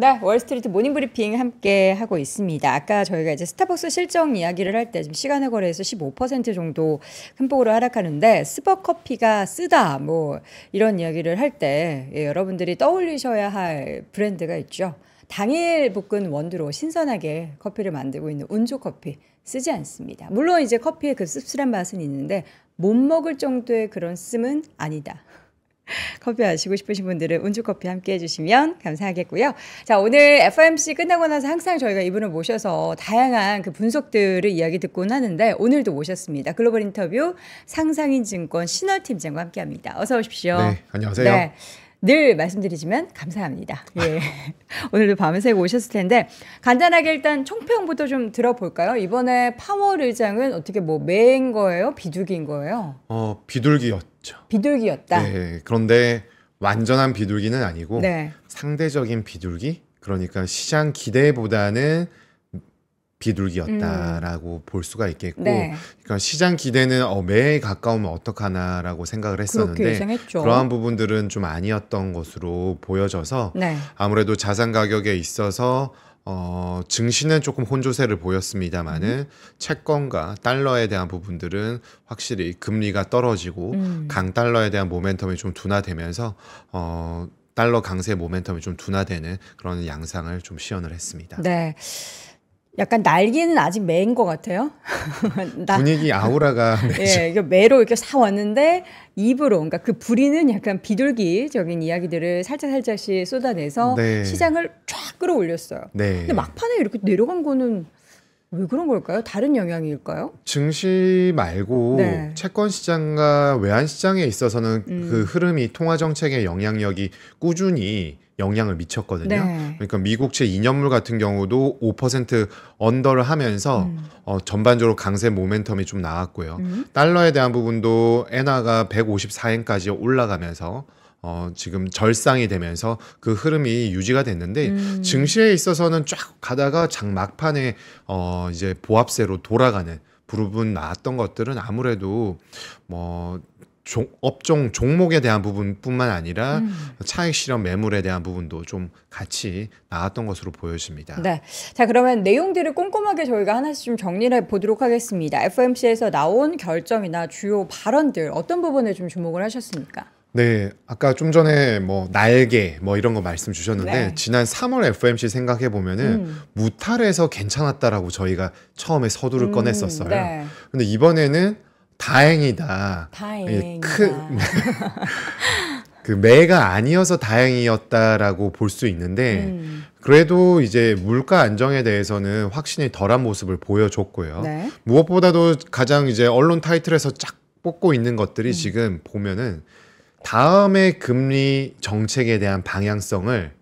네, 월스트리트 모닝브리핑 함께 하고 있습니다. 아까 저희가 이제 스타벅스 실적 이야기를 할때 지금 시간의 거래에서 15% 정도 큰 폭으로 하락하는데 스벅커피가 쓰다 뭐 이런 이야기를 할때 예, 여러분들이 떠올리셔야 할 브랜드가 있죠. 당일 볶은 원두로 신선하게 커피를 만들고 있는 운조 커피 쓰지 않습니다. 물론 이제 커피의 그 씁쓸한 맛은 있는데 못 먹을 정도의 그런 씀은 아니다. 커피 마시고 싶으신 분들은 운주커피 함께 해주시면 감사하겠고요. 자, 오늘 FMC 끝나고 나서 항상 저희가 이분을 모셔서 다양한 그 분석들을 이야기 듣곤 하는데 오늘도 모셨습니다. 글로벌 인터뷰 상상인증권 신월팀장과 함께 합니다. 어서 오십시오. 네, 안녕하세요. 네. 늘 말씀드리지만 감사합니다. 예. 오늘도 밤을 새고 오셨을 텐데 간단하게 일단 총평부터 좀 들어볼까요? 이번에 파월 의장은 어떻게 뭐 매인 거예요? 비둘기인 거예요? 어 비둘기였 비둘기였죠. 그렇죠. 비둘기였다. 네. 그런데 완전한 비둘기는 아니고 네. 상대적인 비둘기 그러니까 시장 기대보다는 비둘기였다라고 음. 볼 수가 있겠고 네. 그러니까 시장 기대는 어, 매에 가까우면 어떡하나라고 생각을 했었는데 그러한 부분들은 좀 아니었던 것으로 보여져서 네. 아무래도 자산 가격에 있어서 어, 증시는 조금 혼조세를 보였습니다만은 음. 채권과 달러에 대한 부분들은 확실히 금리가 떨어지고 음. 강 달러에 대한 모멘텀이 좀 둔화되면서 어, 달러 강세 모멘텀이 좀 둔화되는 그런 양상을 좀 시연을 했습니다. 네. 약간 날개는 아직 매인 것 같아요. 나, 분위기 아우라가 예, 이게 매로 이렇게 사 왔는데 입으로, 그러니까 그 부리는 약간 비둘기적인 이야기들을 살짝 살짝씩 쏟아내서 네. 시장을 쫙 끌어올렸어요. 네. 근데 막판에 이렇게 내려간 거는 왜 그런 걸까요? 다른 영향일까요? 증시 말고 네. 채권 시장과 외환 시장에 있어서는 음. 그 흐름이 통화 정책의 영향력이 꾸준히 영향을 미쳤거든요. 네. 그러니까 미국채 이년물 같은 경우도 5% 언더를 하면서 음. 어, 전반적으로 강세 모멘텀이 좀 나왔고요. 음. 달러에 대한 부분도 엔화가 154엔까지 올라가면서 어, 지금 절상이 되면서 그 흐름이 유지가 됐는데 음. 증시에 있어서는 쫙 가다가 장 막판에 어, 이제 보합세로 돌아가는 부분 나왔던 것들은 아무래도 뭐 종, 업종 종목에 대한 부분뿐만 아니라 음. 차익 실현 매물에 대한 부분도 좀 같이 나왔던 것으로 보여집니다. 네. 자 그러면 내용들을 꼼꼼하게 저희가 하나씩 좀 정리해 보도록 하겠습니다. FOMC에서 나온 결정이나 주요 발언들 어떤 부분에 좀 주목을 하셨습니까? 네, 아까 좀 전에 뭐 날개 뭐 이런 거 말씀 주셨는데 네. 지난 3월 FOMC 생각해 보면은 음. 무탈에서 괜찮았다라고 저희가 처음에 서두를 음, 꺼냈었어요. 네. 근데 이번에는 다행이다. 예, 다행이다. 크... 그 매가 아니어서 다행이었다라고 볼 수 있는데 음. 그래도 이제 물가 안정에 대해서는 확신이 덜한 모습을 보여줬고요. 네. 무엇보다도 가장 이제 언론 타이틀에서 쫙 뽑고 있는 것들이 음. 지금 보면은 다음에 금리 정책에 대한 방향성을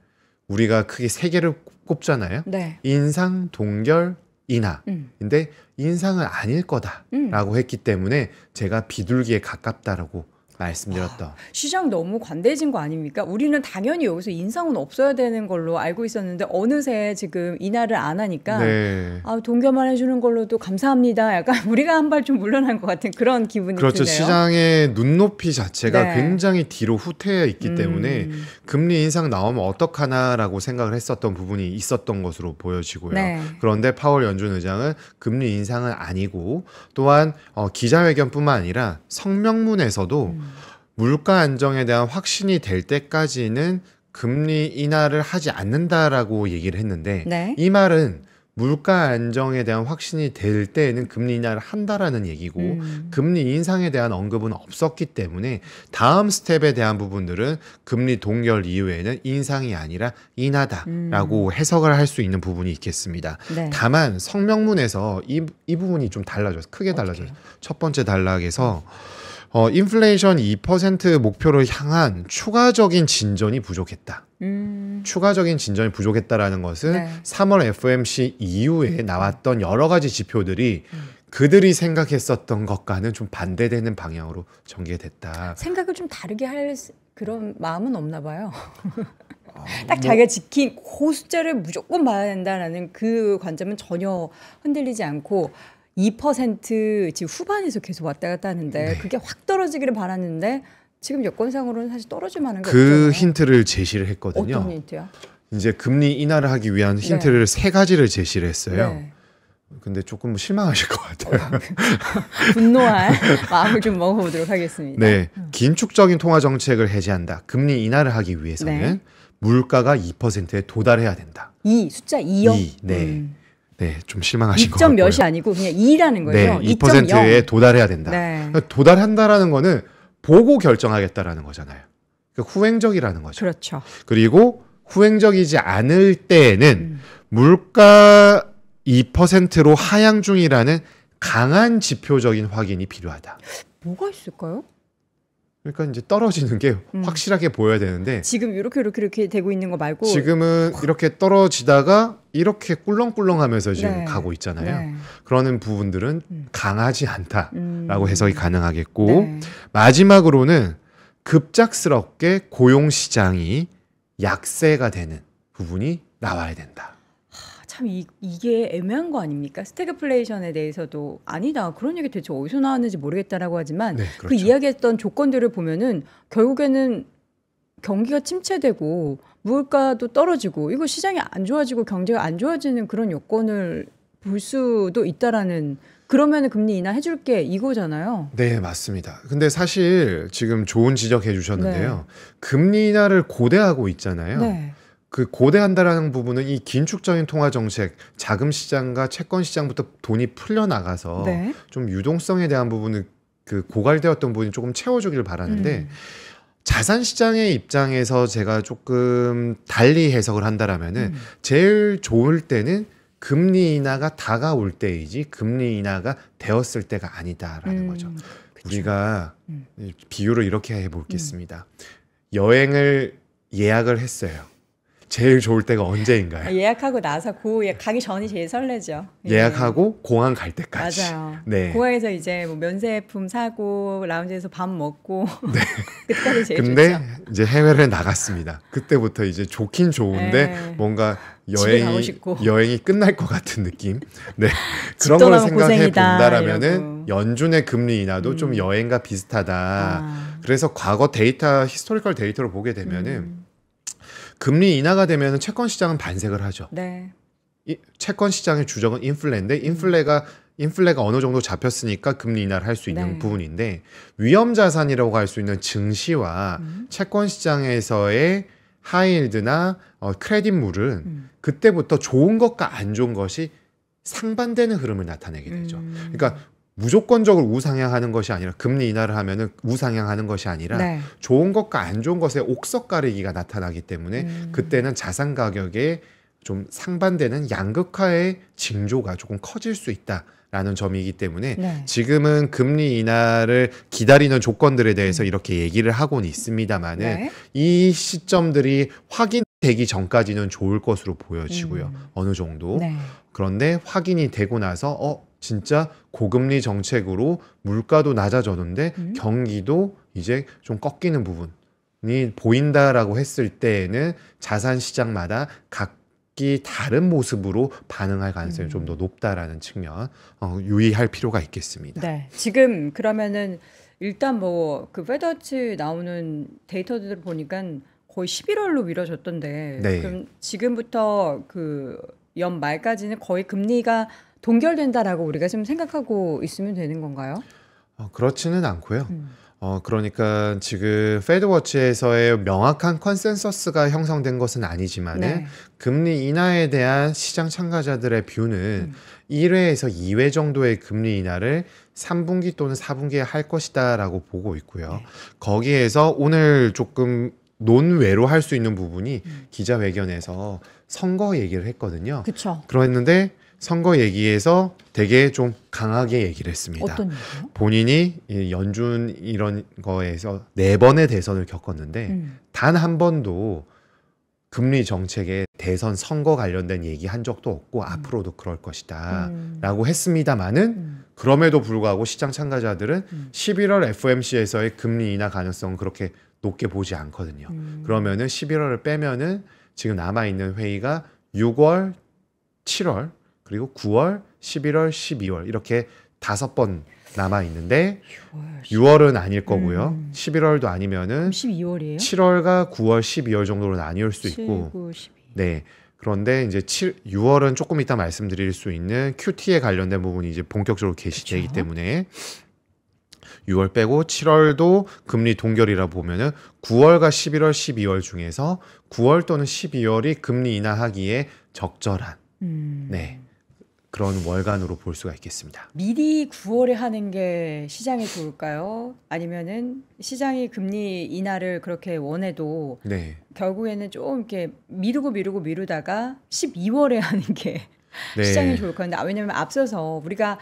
우리가 크게 세 개를 꼽잖아요. 네. 인상, 동결, 인하인데 음. 인상은 아닐 거다라고 음. 했기 때문에 제가 비둘기에 가깝다라고 말씀드렸다 와, 아, 시장 너무 관대해진 거 아닙니까? 우리는 당연히 여기서 인상은 없어야 되는 걸로 알고 있었는데 어느새 지금 인하를 안 하니까 네. 아 동결만 해주는 걸로도 감사합니다. 약간 우리가 한 발 좀 물러난 것 같은 그런 기분이 그렇죠. 드네요. 시장의 눈높이 자체가 네. 굉장히 뒤로 후퇴해 있기 음. 때문에 금리 인상 나오면 어떡하나라고 생각을 했었던 부분이 있었던 것으로 보여지고요. 네. 그런데 파월 연준 의장은 금리 인상은 아니고 또한 어, 기자회견뿐만 아니라 성명문에서도 음. 물가 안정에 대한 확신이 될 때까지는 금리 인하를 하지 않는다라고 얘기를 했는데 네. 이 말은 물가 안정에 대한 확신이 될 때에는 금리 인하를 한다라는 얘기고 음. 금리 인상에 대한 언급은 없었기 때문에 다음 스텝에 대한 부분들은 금리 동결 이후에는 인상이 아니라 인하다라고 음. 해석을 할 수 있는 부분이 있겠습니다. 네. 다만 성명문에서 이, 이 부분이 좀 달라져서 크게 달라져서 첫 번째 단락에서 어. 어, 인플레이션 2% 목표를 향한 추가적인 진전이 부족했다. 음. 추가적인 진전이 부족했다라는 것은 네. 3월 FOMC 이후에 음. 나왔던 여러 가지 지표들이 음. 그들이 생각했었던 것과는 좀 반대되는 방향으로 전개됐다. 생각을 좀 다르게 할 그런 마음은 없나 봐요. 아, 딱 뭐 자기가 지킨 고 그 숫자를 무조건 봐야 된다라는 그 관점은 전혀 흔들리지 않고 2% 지금 후반에서 계속 왔다 갔다 하는데 네. 그게 확 떨어지기를 바랐는데 지금 여건상으로는 사실 떨어질 만한 게그 힌트를 제시를 했거든요. 어떤 힌트야? 이제 금리 인하를 하기 위한 네. 힌트를 네. 세 가지를 제시를 했어요. 네. 근데 조금 실망하실 것 같아요. 어, 아, 분노할 마음을 좀 먹어보도록 하겠습니다. 네, 음. 긴축적인 통화 정책을 해제한다. 금리 인하를 하기 위해서는 네. 물가가 2%에 도달해야 된다. 이 숫자 2요? 2, 네. 음. 네, 좀 실망하신 2점 몇이 아니고 그냥 2라는 거예요. 네, 2%에 도달해야 된다. 네. 그러니까 도달한다라는 거는 보고 결정하겠다라는 거잖아요. 그러니까 후행적이라는 거죠. 그렇죠. 그리고 후행적이지 않을 때에는 음. 물가 2%로 하향 중이라는 강한 지표적인 확인이 필요하다. 뭐가 있을까요? 그러니까 이제 떨어지는 게 음. 확실하게 보여야 되는데 지금 이렇게 이렇게 이렇게 되고 있는 거 말고 지금은 확... 이렇게 떨어지다가 이렇게 꿀렁꿀렁하면서 지금 네. 가고 있잖아요. 네. 그러는 부분들은 음. 강하지 않다라고 음. 해석이 가능하겠고 네. 마지막으로는 급작스럽게 고용 시장이 약세가 되는 부분이 나와야 된다. 참 이, 이게 애매한 거 아닙니까? 스태그플레이션에 대해서도 아니다 그런 얘기 대체 어디서 나왔는지 모르겠다라고 하지만 네, 그 그렇죠. 그 이야기했던 조건들을 보면은 결국에는 경기가 침체되고 물가도 떨어지고 이거 시장이 안 좋아지고 경제가 안 좋아지는 그런 요건을 볼 수도 있다라는 그러면 은 금리 인하 해줄게 이거잖아요. 네 맞습니다. 근데 사실 지금 좋은 지적해 주셨는데요. 네. 금리 인하를 고대하고 있잖아요. 네. 그 고대한다라는 부분은 이 긴축적인 통화 정책, 자금 시장과 채권 시장부터 돈이 풀려 나가서 네. 좀 유동성에 대한 부분을 그 고갈되었던 부분이 조금 채워주기를 바라는데 음. 자산 시장의 입장에서 제가 조금 달리 해석을 한다라면은 음. 제일 좋을 때는 금리 인하가 다가올 때이지 금리 인하가 되었을 때가 아니다라는 음. 거죠. 그쵸. 우리가 음. 비유를 이렇게 해보겠습니다. 음. 여행을 예약을 했어요. 제일 좋을 때가 언제인가요? 아, 예약하고 나서 그 가기 전이 제일 설레죠. 예. 약하고 공항 갈 때까지. 맞아요. 네. 공항에서 이제 뭐 면세품 사고 라운지에서 밥 먹고 네. 그때까지 제일 근데 좋죠. 근데 이제 해외를 나갔습니다. 그때부터 이제 좋긴 좋은데 네. 뭔가 여행이 여행이 끝날 것 같은 느낌. 네. 그런 걸 생각해 본다라면은 연준의 금리 인하도 음. 좀 여행과 비슷하다. 아. 그래서 과거 데이터 히스토리컬 데이터를 보게 되면은 음. 금리 인하가 되면 채권 시장은 반색을 하죠. 네. 이 채권 시장의 주적은 인플레인데 음. 인플레가 인플레가 어느 정도 잡혔으니까 금리 인하를 할 수 있는 네. 부분인데 위험 자산이라고 할 수 있는 증시와 음. 채권 시장에서의 하이힐드나 어, 크레딧물은 음. 그때부터 좋은 것과 안 좋은 것이 상반되는 흐름을 나타내게 되죠. 음. 그러니까 무조건적으로 우상향하는 것이 아니라 금리 인하를 하면은 우상향하는 것이 아니라 네. 좋은 것과 안 좋은 것의 옥석 가리기가 나타나기 때문에 음. 그때는 자산 가격에 좀 상반되는 양극화의 징조가 조금 커질 수 있다. 라는 점이기 때문에 네. 지금은 금리 인하를 기다리는 조건들에 대해서 음. 이렇게 얘기를 하고는 있습니다만은 네. 이 시점들이 확인되기 전까지는 좋을 것으로 보여지고요. 음. 어느 정도. 네. 그런데 확인이 되고 나서 어 진짜 고금리 정책으로 물가도 낮아졌는데 음. 경기도 이제 좀 꺾이는 부분이 보인다라고 했을 때에는 자산 시장마다 각기 다른 모습으로 반응할 가능성이 음. 좀더 높다라는 측면 어, 유의할 필요가 있겠습니다. 네, 지금 그러면은 일단 뭐그 페더치 나오는 데이터들을 보니까 거의 11월로 미뤄졌던데 네. 그럼 지금부터 그 연말까지는 거의 금리가 동결된다라고 우리가 지금 생각하고 있으면 되는 건가요? 어, 그렇지는 않고요. 음. 어, 그러니까 지금 페드워치에서의 명확한 컨센서스가 형성된 것은 아니지만 네. 금리 인하에 대한 시장 참가자들의 뷰는 음. 1회에서 2회 정도의 금리 인하를 3분기 또는 4분기에 할 것이다라고 보고 있고요. 네. 거기에서 오늘 조금 논외로 할 수 있는 부분이 음. 기자회견에서 선거 얘기를 했거든요. 그렇죠. 그랬는데 선거 얘기에서 되게 좀 강하게 얘기를 했습니다. 본인이 연준 이런 거에서 네 번의 대선을 겪었는데 음. 단한 번도 금리 정책에 대선 선거 관련된 얘기 한 적도 없고 음. 앞으로도 그럴 것이다 음. 라고 했습니다마는 음. 그럼에도 불구하고 시장 참가자들은 11월 음. FMC에서의 금리 인하 가능성 은 그렇게 높게 보지 않거든요. 음. 그러면은 11월을 빼면은 지금 남아있는 회의가 6월, 7월 그리고 9월, 11월, 12월 이렇게 다섯 번 남아 있는데 6월, 은 아닐 음. 거고요. 음. 11월도 아니면은 12월이에요? 7월과 9월, 12월 정도로 나뉘을 수 7, 있고. 9, 네. 그런데 이제 7, 6월은 조금 이따 말씀드릴 수 있는 q t 에 관련된 부분이 이제 본격적으로 개시되기 그쵸? 때문에 6월 빼고 7월도 금리 동결이라 보면은 9월과 11월, 12월 중에서 9월 또는 12월이 금리 인하하기에 적절한 음. 네 그런 월간으로 볼 수가 있겠습니다. 미리 9월에 하는 게 시장에 좋을까요? 아니면은 시장이 금리 인하를 그렇게 원해도 네. 결국에는 좀 이렇게 미루고 미루고 미루다가 12월에 하는 게 네. 시장이 좋을까? 근데 아, 왜냐하면 앞서서 우리가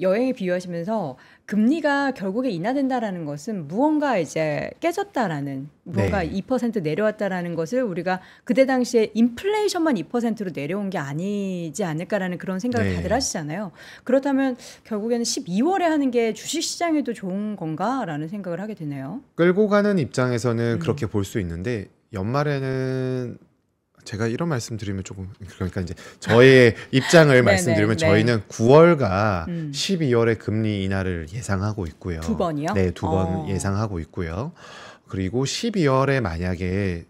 여행에 비유하시면서 금리가 결국에 인하된다라는 것은 무언가 이제 깨졌다라는 무언가 네. 2% 내려왔다라는 것을 우리가 그때 당시에 인플레이션만 2%로 내려온 게 아니지 않을까라는 그런 생각을 네. 다들 하시잖아요. 그렇다면 결국에는 12월에 하는 게 주식시장에도 좋은 건가라는 생각을 하게 되네요. 끌고 가는 입장에서는 음. 그렇게 볼 수 있는데 연말에는 제가 이런 말씀 드리면 조금 그러니까 이제 저의 입장을 네, 말씀드리면 네, 네. 저희는 9월과 음. 12월에 금리 인하를 예상하고 있고요. 두 번이요? 네, 두번 어. 예상하고 있고요. 그리고 12월에 만약에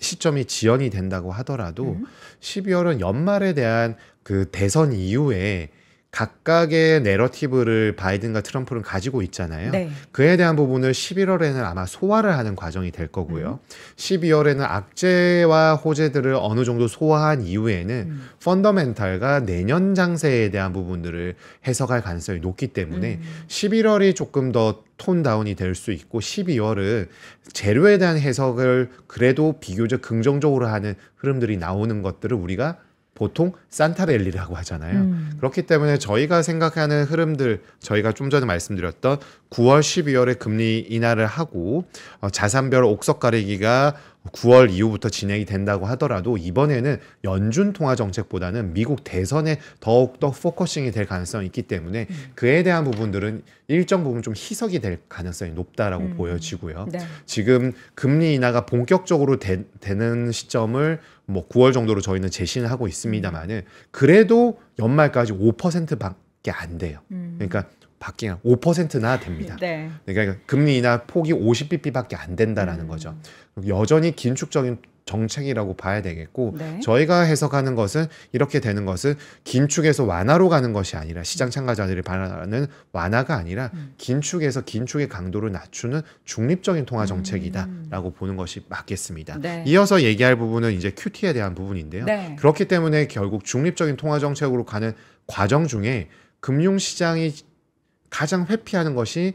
시점이 지연이 된다고 하더라도 음. 12월은 연말에 대한 그 대선 이후에 각각의 내러티브를 바이든과 트럼프는 가지고 있잖아요. 네. 그에 대한 부분을 11월에는 아마 소화를 하는 과정이 될 거고요. 음. 12월에는 악재와 호재들을 어느 정도 소화한 이후에는 음. 펀더멘탈과 내년 장세에 대한 부분들을 해석할 가능성이 높기 때문에 음. 11월이 조금 더 톤다운이 될 수 있고 12월은 재료에 대한 해석을 그래도 비교적 긍정적으로 하는 흐름들이 나오는 것들을 우리가 보통 산타랠리라고 하잖아요. 음. 그렇기 때문에 저희가 생각하는 흐름들, 저희가 좀 전에 말씀드렸던 9월, 12월에 금리 인하를 하고 어, 자산별 옥석 가리기가 9월 이후부터 진행이 된다고 하더라도 이번에는 연준 통화 정책보다는 미국 대선에 더욱더 포커싱이 될 가능성이 있기 때문에 음. 그에 대한 부분들은 일정 부분 좀 희석이 될 가능성이 높다라고 음. 보여지고요. 네. 지금 금리 인하가 본격적으로 되, 되는 시점을 뭐 9월 정도로 저희는 제시는 하고 있습니다만은 그래도 연말까지 5%밖에 안 돼요. 음. 그러니까 밖에 5%나 됩니다. 네. 그러니까 금리 인하 폭이 50bp밖에 안 된다라는 음. 거죠. 여전히 긴축적인 정책이라고 봐야 되겠고 네. 저희가 해석하는 것은 이렇게 되는 것은 긴축에서 완화로 가는 것이 아니라 시장 음. 참가자들이 바라는 완화가 아니라 음. 긴축에서 긴축의 강도를 낮추는 중립적인 통화 정책이다라고 음. 보는 것이 맞겠습니다. 네. 이어서 얘기할 부분은 이제 큐티에 대한 부분인데요. 네. 그렇기 때문에 결국 중립적인 통화 정책으로 가는 과정 중에 금융 시장이 가장 회피하는 것이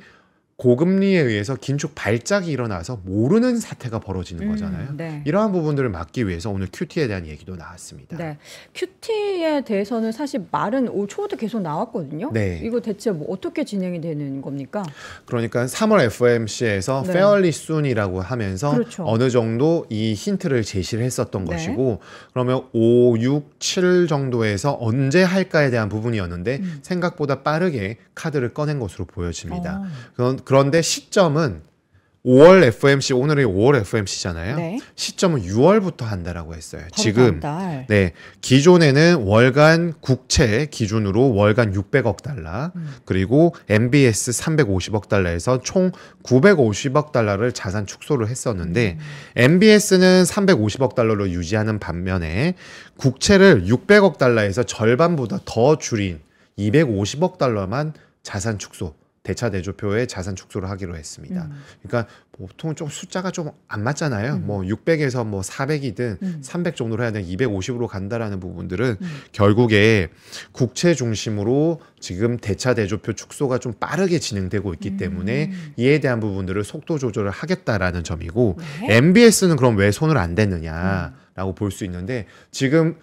고금리에 의해서 긴축 발작이 일어나서 모르는 사태가 벌어지는 음, 거잖아요. 네. 이러한 부분들을 막기 위해서 오늘 큐티에 대한 얘기도 나왔습니다. 네. 큐티에 대해서는 사실 말은 올 초부터 계속 나왔거든요. 네. 이거 대체 뭐 어떻게 진행이 되는 겁니까? 그러니까 3월 FOMC에서 네. 페어리 순이라고 하면서 그렇죠. 어느 정도 이 힌트를 제시를 했었던 네. 것이고 그러면 5, 6, 7 정도에서 언제 할까에 대한 부분이었는데 음. 생각보다 빠르게 카드를 꺼낸 것으로 보여집니다. 어. 그런데 시점은 5월 FMC 오늘이 5월 FMC잖아요. 네. 시점은 6월부터 한다라고 했어요. 지금 네 기존에는 월간 국채 기준으로 월간 600억 달러 음. 그리고 MBS 350억 달러에서 총 950억 달러를 자산 축소를 했었는데 음. MBS는 350억 달러로 유지하는 반면에 국채를 600억 달러에서 절반보다 더 줄인 250억 달러만 자산 축소. 대차 대조표의 자산 축소를 하기로 했습니다. 음. 그러니까 보통 좀 숫자가 좀 안 맞잖아요. 음. 뭐 600에서 뭐 400이든 음. 300 정도로 해야 되는 250으로 간다라는 부분들은 음. 결국에 국채 중심으로 지금 대차 대조표 축소가 좀 빠르게 진행되고 있기 음. 때문에 이에 대한 부분들을 속도 조절을 하겠다라는 점이고 네? MBS는 그럼 왜 손을 안댔느냐라고볼수 음. 있는데 지금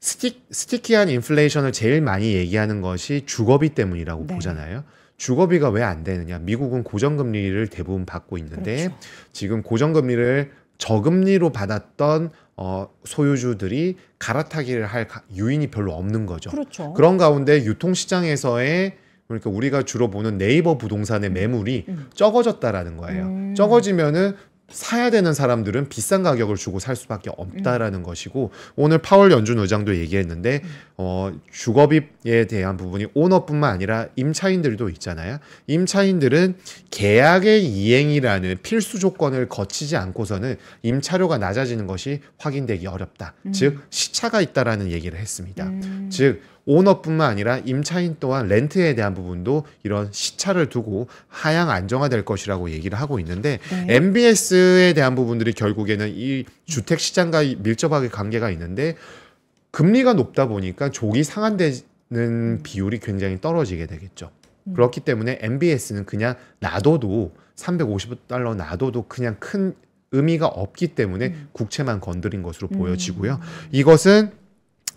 스틱, 스티키한 인플레이션을 제일 많이 얘기하는 것이 주거비 때문이라고 네. 보잖아요. 주거비가 왜 안 되느냐? 미국은 고정금리를 대부분 받고 있는데 그렇죠. 지금 고정금리를 저금리로 받았던 어, 소유주들이 갈아타기를 할 유인이 별로 없는 거죠. 그렇죠. 그런 가운데 유통시장에서의 그러니까 우리가 주로 보는 네이버 부동산의 매물이 음. 적어졌다라는 거예요. 음. 적어지면은 사야 되는 사람들은 비싼 가격을 주고 살 수밖에 없다라는 음. 것이고 오늘 파월 연준 의장도 얘기했는데 어, 주거비에 대한 부분이 오너뿐만 아니라 임차인들도 있잖아요. 임차인들은 계약의 이행이라는 필수 조건을 거치지 않고서는 임차료가 낮아지는 것이 확인되기 어렵다. 음. 즉 시차가 있다라는 얘기를 했습니다. 음. 즉 오너뿐만 아니라 임차인 또한 렌트에 대한 부분도 이런 시차를 두고 하향 안정화될 것이라고 얘기를 하고 있는데 네. MBS에 대한 부분들이 결국에는 이 주택 시장과 밀접하게 관계가 있는데 금리가 높다 보니까 조기 상환되는 음. 비율이 굉장히 떨어지게 되겠죠. 음. 그렇기 때문에 MBS는 그냥 놔둬도 350달러 놔둬도 그냥 큰 의미가 없기 때문에 음. 국채만 건드린 것으로 보여지고요. 이것은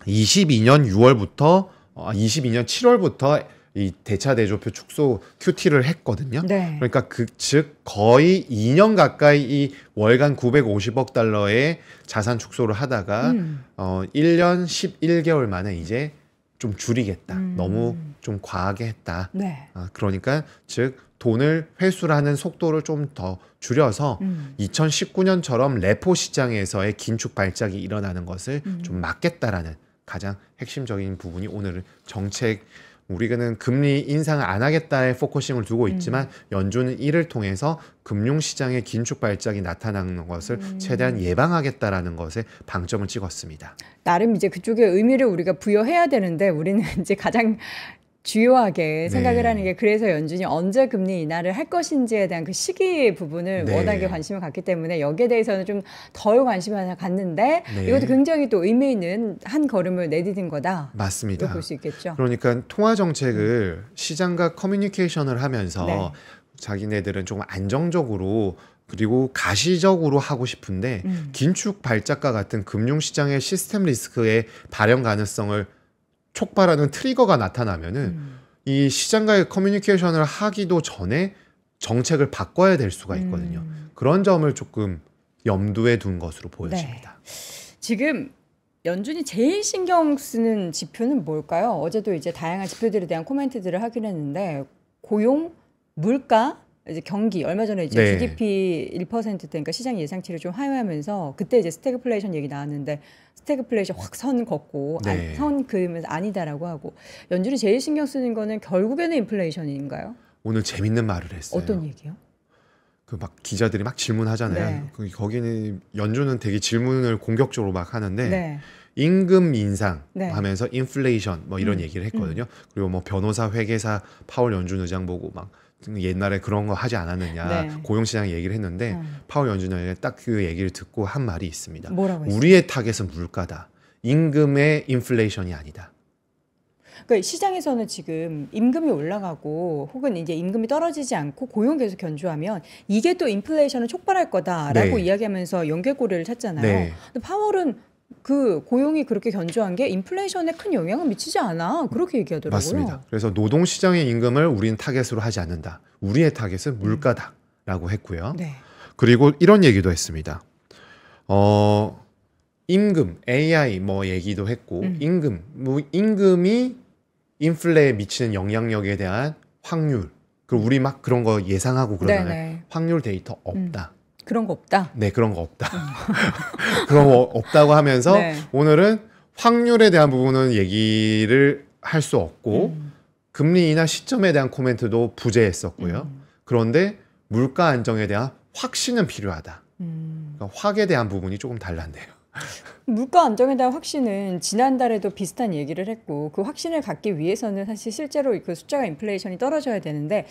22년 6월부터 22년 어, 아, 7월부터 이 대차 대조표 축소 큐티를 했거든요. 네. 그러니까 그즉 거의 2년 가까이 이 월간 950억 달러의 자산 축소를 하다가 음. 어 1년 11개월 만에 이제 좀 줄이겠다. 음. 너무 좀 과하게 했다. 네. 아, 그러니까 즉 돈을 회수하는 속도를 좀 더 줄여서 음. 2019년처럼 레포 시장에서의 긴축 발작이 일어나는 것을 음. 좀 막겠다라는 가장 핵심적인 부분이 오늘은 정책 우리는 금리 인상을 안 하겠다에 포커싱을 두고 음. 있지만 음. 연준은 이를 통해서 금융시장의 긴축 발작이 나타나는 것을 음. 최대한 예방하겠다라는 것에 방점을 찍었습니다. 나름 이제 그쪽에 의미를 우리가 부여해야 되는데 우리는 이제 가장 주요하게 네. 생각을 네. 하는 게 그래서 연준이 언제 금리 인하를 할 것인지에 대한 그 시기 부분을 네. 워낙에 관심을 갖기 때문에 여기에 대해서는 좀 덜 관심을 갖는데 네. 이것도 굉장히 또 의미 있는 한 걸음을 내딛은 거다. 맞습니다. 볼 수 있겠죠. 그러니까 통화 정책을 시장과 커뮤니케이션을 하면서 네. 자기네들은 좀 안정적으로 그리고 가시적으로 하고 싶은데 음. 긴축 발작과 같은 금융시장의 시스템 리스크의 발현 가능성을 촉발하는 트리거가 나타나면은 음. 이 시장과의 커뮤니케이션을 하기도 전에 정책을 바꿔야 될 수가 음. 있거든요. 음. 그런 점을 조금 염두에 둔 것으로 네. 보여집니다. 네. 지금 연준이 제일 신경 쓰는 지표는 뭘까요? 어제도 이제 다양한 지표들에 대한 코멘트들을 하긴 했는데 고용, 물가, 이제 경기 얼마 전에 이제 네. GDP 1%대니까 시장 예상치를 좀 하회하면서 그때 이제 스태그플레이션 얘기 나왔는데 스태그플레이션 확선 걷고 네. 선 그으면서 아니다라고 하고 연준이 제일 신경 쓰는 거는 결국에는 인플레이션인가요? 오늘 재밌는 말을 했어요. 어떤 얘기요? 그 막 기자들이 막 질문하잖아요. 네. 그 거기는 연준은 되게 질문을 공격적으로 막 하는데 네. 임금 인상 네. 하면서 인플레이션 뭐 이런 음, 얘기를 했거든요. 음. 그리고 뭐 변호사 회계사 파월 연준 의장 보고 막 옛날에 그런 거 하지 않았느냐 네. 고용시장 얘기를 했는데 음. 파워 연준의 딱 그 얘기를 듣고 한 말이 있습니다. 뭐라고 했어요? 우리의 타겟은 물가다. 임금의 인플레이션이 아니다. 그러니까 시장에서는 지금 임금이 올라가고 혹은 이제 임금이 떨어지지 않고 고용 계속 견조하면 이게 또 인플레이션을 촉발할 거다라고 네. 이야기하면서 연결고리를 찾잖아요. 네. 근데 파월은 그 고용이 그렇게 견조한 게 인플레이션에 큰 영향을 미치지 않아 그렇게 얘기하더라고요. 맞습니다. 그래서 노동 시장의 임금을 우리는 타겟으로 하지 않는다. 우리의 타겟은 음. 물가다라고 했고요. 네. 그리고 이런 얘기도 했습니다. 어 임금 AI 뭐 얘기도 했고 음. 임금 뭐 임금이 인플레에 미치는 영향력에 대한 확률 그리고 우리 막 그런 거 예상하고 그러잖아요. 네네. 네. 확률 데이터 없다. 음. 그런 거 없다. 네, 그런 거 없다. 그런 거 없다고 하면서 네. 오늘은 확률에 대한 부분은 얘기를 할 수 없고 음. 금리 인하 시점에 대한 코멘트도 부재했었고요. 음. 그런데 물가 안정에 대한 확신은 필요하다. 음. 그러니까 확에 대한 부분이 조금 달랐네요. 물가 안정에 대한 확신은 지난달에도 비슷한 얘기를 했고 그 확신을 갖기 위해서는 사실 실제로 그 숫자가 인플레이션이 떨어져야 되는데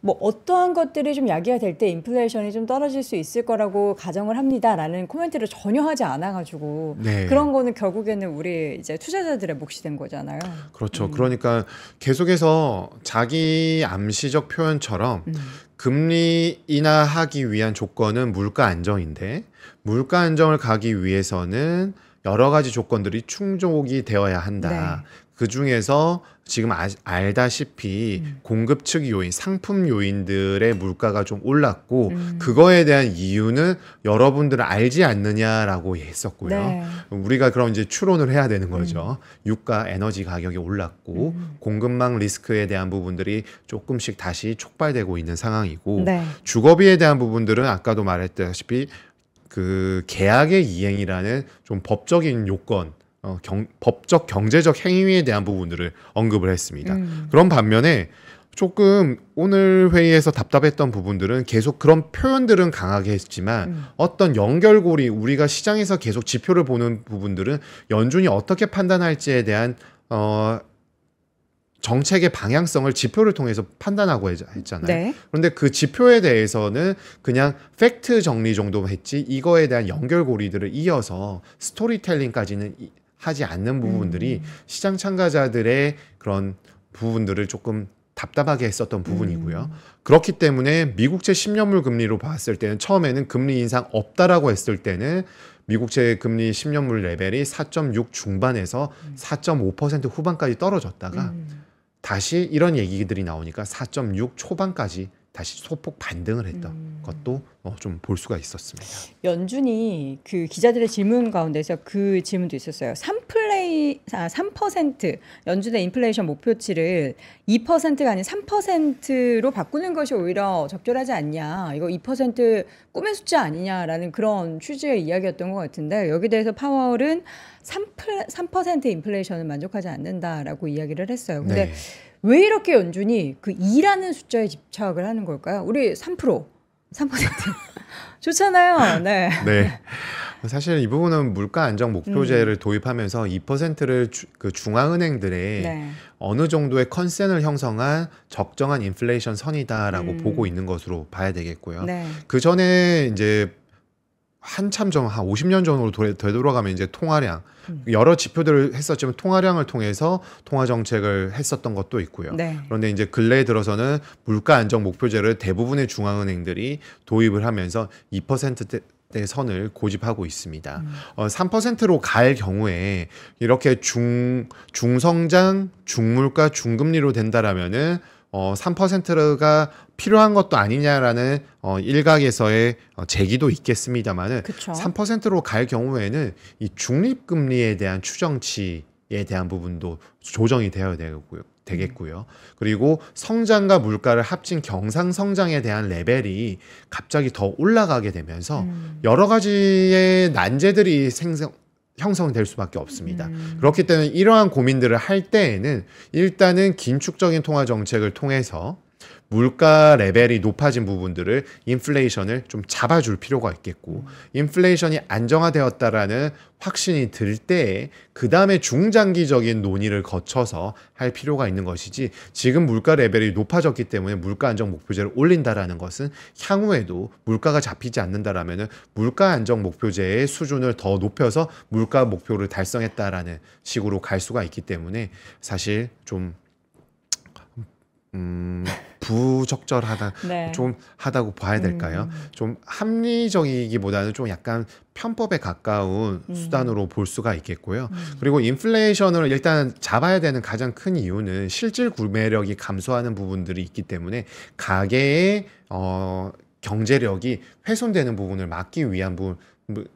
뭐 어떠한 것들이 좀 야기가 될 때 인플레이션이 좀 떨어질 수 있을 거라고 가정을 합니다라는 코멘트를 전혀 하지 않아 가지고 네. 그런 거는 결국에는 우리 이제 투자자들의 몫이 된 거잖아요. 그렇죠. 음. 그러니까 계속해서 자기 암시적 표현처럼 음. 금리 인하하기 위한 조건은 물가 안정인데 물가 안정을 가기 위해서는 여러 가지 조건들이 충족이 되어야 한다. 네. 그 중에서 지금 아, 알다시피 음. 공급 측 요인, 상품 요인들의 물가가 좀 올랐고 음. 그거에 대한 이유는 여러분들은 알지 않느냐라고 했었고요. 네. 우리가 그럼 이제 추론을 해야 되는 음. 거죠. 음. 유가, 에너지 가격이 올랐고 음. 공급망 리스크에 대한 부분들이 조금씩 다시 촉발되고 있는 상황이고 네. 주거비에 대한 부분들은 아까도 말했다시피 그 계약의 이행이라는 좀 법적인 요건 어, 경, 법적 경제적 행위에 대한 부분들을 언급을 했습니다. 음. 그런 반면에 조금 오늘 회의에서 답답했던 부분들은 계속 그런 표현들은 강하게 했지만 음. 어떤 연결고리 우리가 시장에서 계속 지표를 보는 부분들은 연준이 어떻게 판단할지에 대한 어, 정책의 방향성을 지표를 통해서 판단하고 했잖아요. 네. 그런데 그 지표에 대해서는 그냥 팩트 정리 정도 했지 이거에 대한 연결고리들을 이어서 스토리텔링까지는 하지 않는 부분들이 음. 시장 참가자들의 그런 부분들을 조금 답답하게 했었던 부분이고요. 음. 그렇기 때문에 미국채 10년물 금리로 봤을 때는 처음에는 금리 인상 없다라고 했을 때는 미국채 금리 10년물 레벨이 4.6 중반에서 4.5% 음. 후반까지 떨어졌다가 음. 다시 이런 얘기들이 나오니까 4.6 초반까지 다시 소폭 반등을 했던 음. 것도 어, 좀 볼 수가 있었습니다. 연준이 그 기자들의 질문 가운데서 그 질문도 있었어요. 3플레이 아, 3% 연준의 인플레이션 목표치를 2%가 아닌 3%로 바꾸는 것이 오히려 적절하지 않냐. 이거 2% 꿈의 숫자 아니냐라는 그런 취지의 이야기였던 것 같은데 여기 대해서 파월은 3%, 3% 인플레이션을 만족하지 않는다라고 이야기를 했어요. 근데 네. 왜 이렇게 연준이 그 2라는 숫자에 집착을 하는 걸까요? 우리 3% 3% 좋잖아요. 네. 네. 사실 이 부분은 물가 안정 목표제를 음. 도입하면서 2%를 주, 그 중앙은행들의 네. 어느 정도의 컨센을 형성한 적정한 인플레이션 선이다라고 음. 보고 있는 것으로 봐야 되겠고요. 네. 그 전에 이제 한참 전한 50년 전으로 되돌아가면 이제 통화량 음. 여러 지표들을 했었지만 통화량을 통해서 통화 정책을 했었던 것도 있고요. 네. 그런데 이제 근래에 들어서는 물가 안정 목표제를 대부분의 중앙은행들이 도입을 하면서 2%대 때 선을 고집하고 있습니다. 음. 어, 3%로 갈 경우에 이렇게 중 중성장, 중물가, 중금리로 된다라면은 어, 3%가 필요한 것도 아니냐라는 어, 일각에서의 어, 제기도 있겠습니다만은 그쵸. 3%로 갈 경우에는 이 중립금리에 대한 추정치에 대한 부분도 조정이 되어야 되고요. 되겠고요. 그리고 성장과 물가를 합친 경상 성장에 대한 레벨이 갑자기 더 올라가게 되면서 음. 여러 가지의 난제들이 생성 형성될 수밖에 없습니다. 음. 그렇기 때문에 이러한 고민들을 할 때에는 일단은 긴축적인 통화 정책을 통해서 물가 레벨이 높아진 부분들을 인플레이션을 좀 잡아줄 필요가 있겠고 인플레이션이 안정화되었다라는 확신이 들 때에 그 다음에 중장기적인 논의를 거쳐서 할 필요가 있는 것이지 지금 물가 레벨이 높아졌기 때문에 물가 안정 목표제를 올린다라는 것은 향후에도 물가가 잡히지 않는다라면은 물가 안정 목표제의 수준을 더 높여서 물가 목표를 달성했다라는 식으로 갈 수가 있기 때문에 사실 좀 음, 부적절하다, 네. 좀 하다고 봐야 음, 될까요? 음. 좀 합리적이기보다는 좀 약간 편법에 가까운 음. 수단으로 볼 수가 있겠고요. 음. 그리고 인플레이션을 일단 잡아야 되는 가장 큰 이유는 실질 구매력이 감소하는 부분들이 있기 때문에 가계의 어, 경제력이 훼손되는 부분을 막기 위한 부분,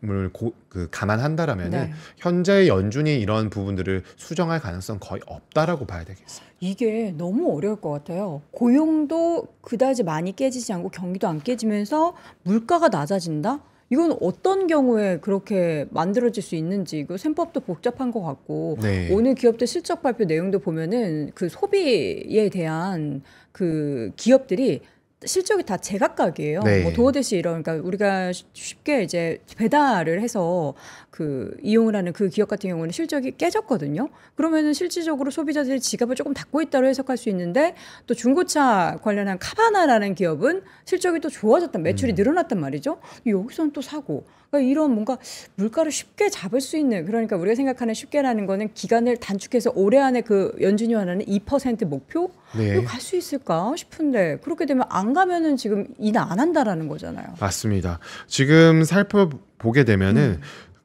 을그 감안한다라면 네. 현재 연준이 이런 부분들을 수정할 가능성 거의 없다라고 봐야 되겠어요. 이게 너무 어려울 것 같아요. 고용도 그다지 많이 깨지지 않고 경기도 안 깨지면서 물가가 낮아진다? 이건 어떤 경우에 그렇게 만들어질 수 있는지 이거 셈법도 복잡한 것 같고 네. 오늘 기업들 실적 발표 내용도 보면은 그 소비에 대한 그 기업들이 실적이 다 제각각이에요. 네. 뭐 도어대시 이러니까 우리가 쉽게 이제 배달을 해서 그 이용을 하는 그 기업 같은 경우는 실적이 깨졌거든요. 그러면은 실질적으로 소비자들이 지갑을 조금 닫고 있다고 해석할 수 있는데 또 중고차 관련한 카바나라는 기업은 실적이 또 좋아졌단 매출이 음. 늘어났단 말이죠. 여기서는 또 사고 그러니까 이런 뭔가 물가를 쉽게 잡을 수 있는 그러니까 우리가 생각하는 쉽게라는 거는 기간을 단축해서 올해 안에 그 연준이 원 하는 2% 목표 네. 갈수 있을까 싶은데 그렇게 되면 안 가면은 지금 인 안 한다라는 거잖아요. 맞습니다. 지금 살펴보게 되면은 음.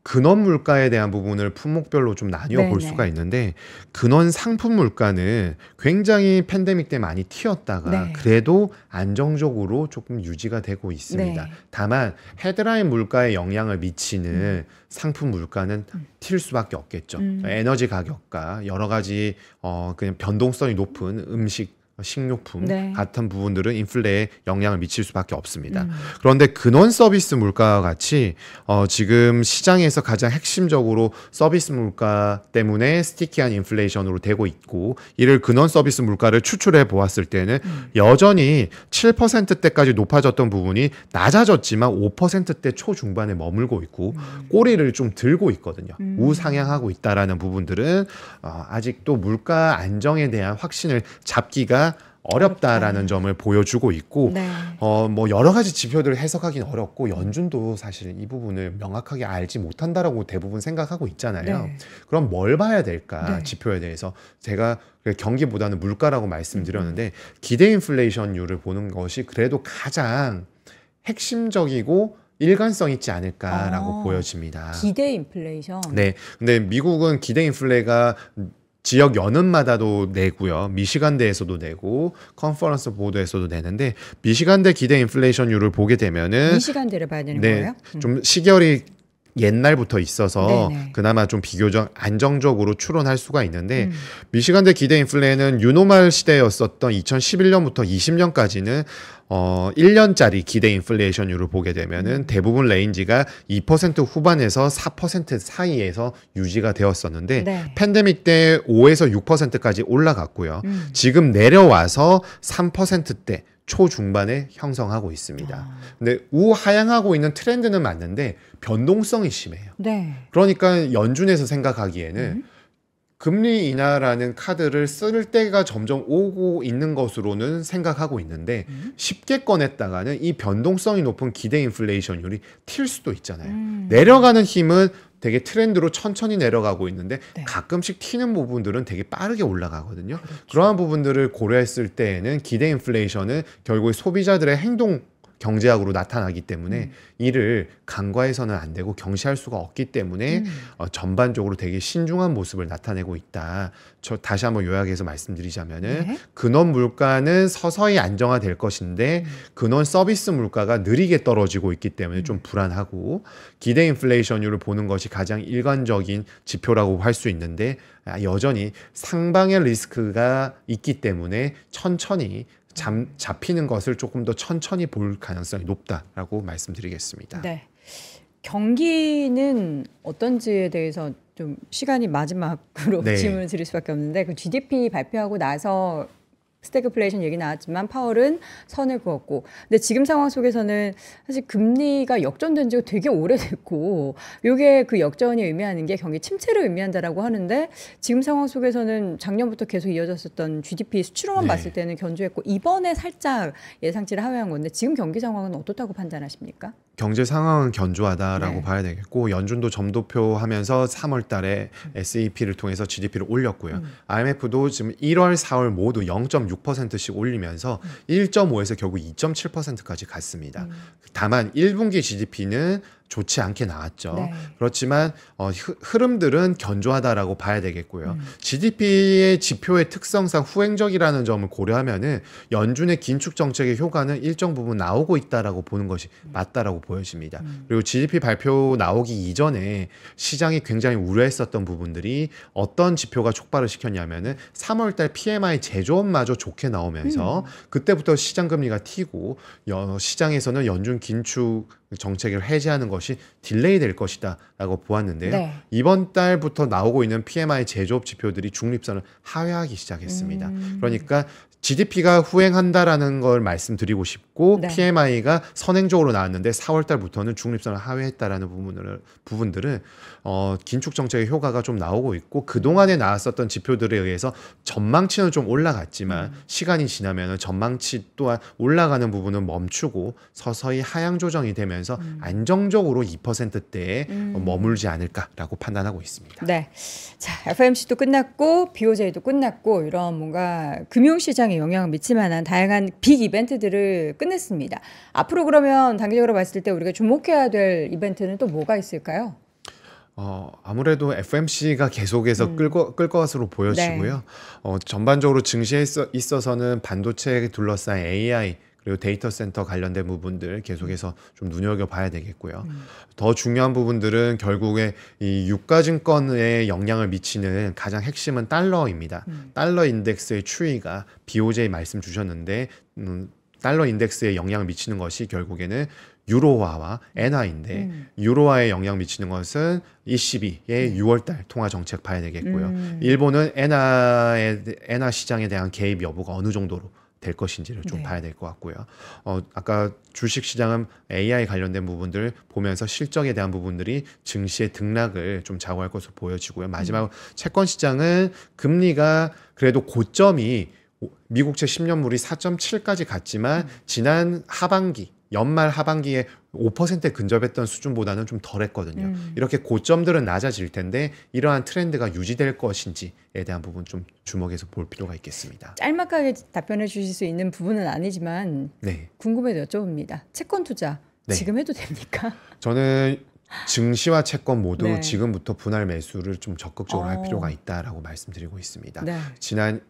근원 물가에 대한 부분을 품목별로 좀 나뉘어 네네. 볼 수가 있는데 근원 상품 물가는 굉장히 팬데믹 때 많이 튀었다가 네. 그래도 안정적으로 조금 유지가 되고 있습니다. 네. 다만 헤드라인 물가에 영향을 미치는 음. 상품 물가는 음. 튈 수밖에 없겠죠. 음. 에너지 가격과 여러 가지 어 그냥 변동성이 높은 음식 식료품 네. 같은 부분들은 인플레에 영향을 미칠 수밖에 없습니다. 음. 그런데 근원 서비스 물가와 같이 어, 지금 시장에서 가장 핵심적으로 서비스 물가 때문에 스티키한 인플레이션으로 되고 있고 이를 근원 서비스 물가를 추출해 보았을 때는 음. 여전히 7%대까지 높아졌던 부분이 낮아졌지만 5%대 초중반에 머물고 있고 음. 꼬리를 좀 들고 있거든요. 음. 우상향하고 있다라는 부분들은 어, 아직도 물가 안정에 대한 확신을 잡기가 어렵다라는 어 점을 보여주고 있고 네. 어뭐 여러 가지 지표들을 해석하기는 어렵고 연준도 사실 이 부분을 명확하게 알지 못한다라고 대부분 생각하고 있잖아요. 네. 그럼 뭘 봐야 될까 네. 지표에 대해서 제가 경기보다는 물가라고 말씀드렸는데 음, 음. 기대 인플레이션율을 보는 것이 그래도 가장 핵심적이고 일관성 있지 않을까라고 아, 보여집니다. 기대 인플레이션. 네. 근데 미국은 기대 인플레가 지역 연은마다도 내고요. 미시간대에서도 내고 컨퍼런스 보드에서도 내는데 미시간대 기대 인플레이션율을 보게 되면은 미시간대를 봐야 되는 네, 거예요? 음. 좀 시결이 옛날부터 있어서 네네. 그나마 좀 비교적 안정적으로 추론할 수가 있는데 음. 미시간대 기대 인플레는 유노말 시대였었던 2011년부터 20년까지는 어 1년짜리 기대 인플레이션율을 보게 되면은 음. 대부분 레인지가 2% 후반에서 4% 사이에서 유지가 되었었는데 네. 팬데믹 때 5에서 6%까지 올라갔고요. 음. 지금 내려와서 3%대 초중반에 형성하고 있습니다. 아. 근데 우하향하고 있는 트렌드는 맞는데 변동성이 심해요. 네. 그러니까 연준에서 생각하기에는 음. 금리 인하라는 카드를 쓸 때가 점점 오고 있는 것으로는 생각하고 있는데 음. 쉽게 꺼냈다가는 이 변동성이 높은 기대 인플레이션율이 튈 수도 있잖아요. 음. 내려가는 힘은 되게 트렌드로 천천히 내려가고 있는데 네. 가끔씩 튀는 부분들은 되게 빠르게 올라가거든요. 그렇죠. 그러한 부분들을 고려했을 때에는 기대 인플레이션은 결국 소비자들의 행동 경제학으로 나타나기 때문에 음. 이를 간과해서는 안 되고 경시할 수가 없기 때문에 음. 어, 전반적으로 되게 신중한 모습을 나타내고 있다. 저 다시 한번 요약해서 말씀드리자면은 네. 근원 물가는 서서히 안정화될 것인데 음. 근원 서비스 물가가 느리게 떨어지고 있기 때문에 좀 음. 불안하고 기대 인플레이션율을 보는 것이 가장 일관적인 지표라고 할 수 있는데 아, 여전히 상방의 리스크가 있기 때문에 천천히 잠, 잡히는 것을 조금 더 천천히 볼 가능성이 높다라고 말씀드리겠습니다. 네. 경기는 어떤지에 대해서 좀 시간이 마지막으로 네. 질문을 드릴 수밖에 없는데 그 GDP 발표하고 나서 스태그플레이션 얘기 나왔지만 파월은 선을 그었고 근데 지금 상황 속에서는 사실 금리가 역전된 지가 되게 오래됐고 요게 그 역전이 의미하는 게 경기 침체를 의미한다라고 하는데 지금 상황 속에서는 작년부터 계속 이어졌었던 GDP 수출로만 네. 봤을 때는 견조했고 이번에 살짝 예상치를 하회한 건데 지금 경기 상황은 어떻다고 판단하십니까? 경제 상황은 견조하다라고 네. 봐야 되겠고 연준도 점도표 하면서 3월 달에 음. SEP를 통해서 GDP를 올렸고요. 음. IMF도 지금 1월, 4월 모두 0.6%씩 올리면서 음. 1.5에서 결국 2.7%까지 갔습니다. 음. 다만 1분기 GDP는 좋지 않게 나왔죠. 네. 그렇지만 어, 흐름들은 견조하다라고 봐야 되겠고요. 음. GDP의 지표의 특성상 후행적이라는 점을 고려하면은 연준의 긴축 정책의 효과는 일정 부분 나오고 있다라고 보는 것이 맞다라고 보여집니다. 음. 그리고 GDP 발표 나오기 이전에 시장이 굉장히 우려했었던 부분들이 어떤 지표가 촉발을 시켰냐면은 3월달 PMI 제조업마저 좋게 나오면서 음. 그때부터 시장 금리가 튀고 여, 시장에서는 연준 긴축 정책을 해제하는 것이 딜레이 될 것이다라고 보았는데요. 네. 이번 달부터 나오고 있는 PMI 제조업 지표들이 중립선을 하회하기 시작했습니다. 음... 그러니까 GDP가 후행한다라는 걸 말씀드리고 싶고 네. PMI가 선행적으로 나왔는데 4월달부터는 중립선을 하회했다라는 부분을 부분들은 어, 긴축 정책의 효과가 좀 나오고 있고 그 동안에 나왔었던 지표들에 의해서 전망치는 좀 올라갔지만 음. 시간이 지나면 전망치 또한 올라가는 부분은 멈추고 서서히 하향 조정이 되면서 음. 안정적으로 2%대에 음. 머물지 않을까라고 판단하고 있습니다. 네, 자 FMC도 끝났고 BOJ도 끝났고 이런 뭔가 금융 시장 세상에 영향을 미칠 만한 다양한 빅 이벤트들을 끝냈습니다. 앞으로 그러면 단기적으로 봤을 때 우리가 주목해야 될 이벤트는 또 뭐가 있을까요? 어, 아무래도 FMC가 계속해서 음. 끌고, 끌 것으로 보여지고요. 네. 어, 전반적으로 증시에 있어, 서는 반도체에 둘러싼 AI, 그리고 데이터 센터 관련된 부분들 계속해서 음. 좀 눈여겨봐야 되겠고요. 음. 더 중요한 부분들은 결국에 이 유가증권에 영향을 미치는 가장 핵심은 달러입니다. 음. 달러 인덱스의 추이가 BOJ 말씀 주셨는데 음, 달러 인덱스에 영향을 미치는 것이 결국에는 유로화와 음. 엔화인데 음. 유로화에 영향 미치는 것은 ECB의 음. 6월달 통화 정책 봐야 되겠고요. 음. 일본은 엔화에 엔화 시장에 대한 개입 여부가 어느 정도로 될 것인지를 좀 네. 봐야 될 것 같고요. 어, 아까 주식 시장은 AI 관련된 부분들 보면서 실적에 대한 부분들이 증시의 등락을 좀 좌우할 것으로 보여지고요. 마지막 음. 채권 시장은 금리가 그래도 고점이 미국채 10년물이 4.7까지 갔지만 음. 지난 하반기 연말 하반기에 5% 근접했던 수준보다는 좀 덜했거든요. 음. 이렇게 고점들은 낮아질 텐데 이러한 트렌드가 유지될 것인지에 대한 부분 좀 주목해서 볼 필요가 있겠습니다. 짤막하게 답변해 주실 수 있는 부분은 아니지만 네. 궁금해서 여쭤봅니다. 채권 투자 네. 지금 해도 됩니까? 저는 증시와 채권 모두 네. 지금부터 분할 매수를 좀 적극적으로 어. 할 필요가 있다라고 말씀드리고 있습니다. 네. 지난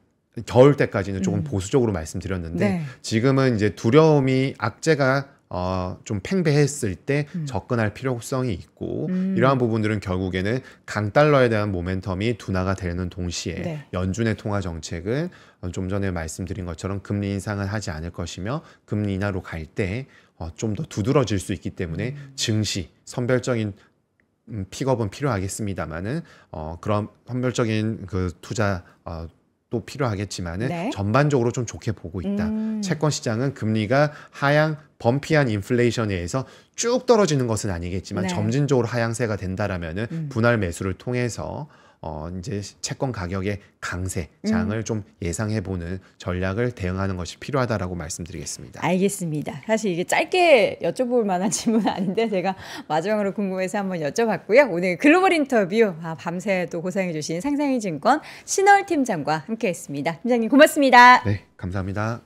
겨울 때까지는 조금 음. 보수적으로 말씀드렸는데 네. 지금은 이제 두려움이 악재가 어, 좀 팽배했을 때 음. 접근할 필요성이 있고 음. 이러한 부분들은 결국에는 강달러에 대한 모멘텀이 둔화가 되는 동시에 네. 연준의 통화 정책은 어, 좀 전에 말씀드린 것처럼 금리 인상을 하지 않을 것이며 금리 인하로 갈 때 어, 좀 더 두드러질 수 있기 때문에 음. 증시 선별적인 음, 픽업은 필요하겠습니다만은 어, 그런 선별적인 그 투자 어, 또 필요하겠지만은 네. 전반적으로 좀 좋게 보고 있다. 음. 채권 시장은 금리가 하향 범피한 인플레이션에 서쭉 떨어지는 것은 아니겠지만 네. 점진적으로 하향세가 된다라면은 음. 분할 매수를 통해서 어 이제 채권 가격의 강세장을 음. 좀 예상해 보는 전략을 대응하는 것이 필요하다라고 말씀드리겠습니다. 알겠습니다. 사실 이게 짧게 여쭤볼 만한 질문은 아닌데 제가 마지막으로 궁금해서 한번 여쭤봤고요. 오늘 글로벌 인터뷰 아, 밤새 또 고생해 주신 상상의 증권 신월 팀장과 함께했습니다. 팀장님 고맙습니다. 네, 감사합니다.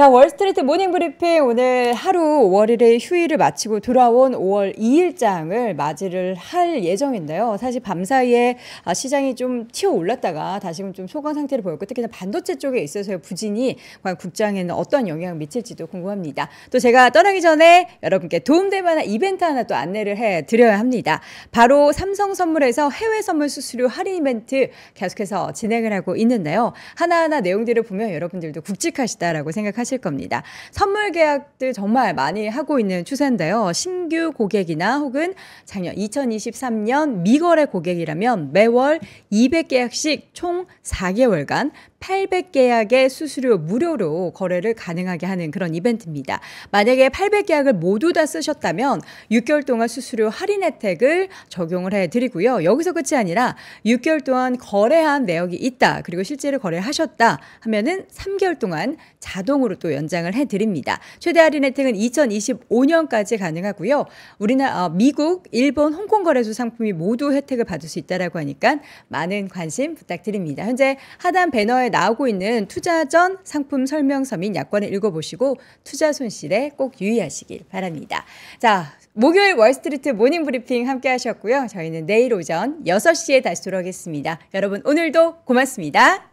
자, 월스트리트 모닝 브리핑 오늘 하루 월요일의 휴일을 마치고 돌아온 5월 2일장을 맞이를 할 예정인데요. 사실 밤 사이에 아, 시장이 좀 튀어 올랐다가 다시금 좀 소강 상태를 보였고 특히나 반도체 쪽에 있어서의 부진이 과연 국장에는 어떤 영향을 미칠지도 궁금합니다. 또 제가 떠나기 전에 여러분께 도움될 만한 이벤트 하나 또 안내를 해 드려야 합니다. 바로 삼성 선물에서 해외 선물 수수료 할인 이벤트 계속해서 진행을 하고 있는데요. 하나하나 내용들을 보면 여러분들도 굵직하시다라고 생각하시 하실 겁니다. 선물 계약들 정말 많이 하고 있는 추세인데요. 신규 고객이나 혹은 작년 2023년 미거래 고객이라면 매월 200계약씩 총 4개월간 800계약의 수수료 무료로 거래를 가능하게 하는 그런 이벤트입니다. 만약에 800계약을 모두 다 쓰셨다면 6개월 동안 수수료 할인 혜택을 적용을 해드리고요. 여기서 끝이 아니라 6개월 동안 거래한 내역이 있다. 그리고 실제로 거래하셨다 하면은 3개월 동안 자동으로 또 연장을 해드립니다. 최대 할인 혜택은 2025년까지 가능하고요. 우리나라, 어, 미국, 일본, 홍콩 거래소 상품이 모두 혜택을 받을 수 있다라고 하니까 많은 관심 부탁드립니다. 현재 하단 배너에 나오고 있는 투자 전 상품 설명서 및 약관을 읽어보시고 투자 손실에 꼭 유의하시길 바랍니다. 자, 목요일 월스트리트 모닝 브리핑 함께 하셨고요. 저희는 내일 오전 6시에 다시 돌아오겠습니다. 여러분 오늘도 고맙습니다.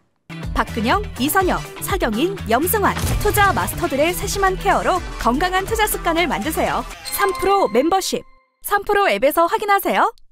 박근영, 이선영, 사경인, 염승환 투자 마스터들의 세심한 케어로 건강한 투자 습관을 만드세요. 3프로 멤버십 3프로 앱에서 확인하세요.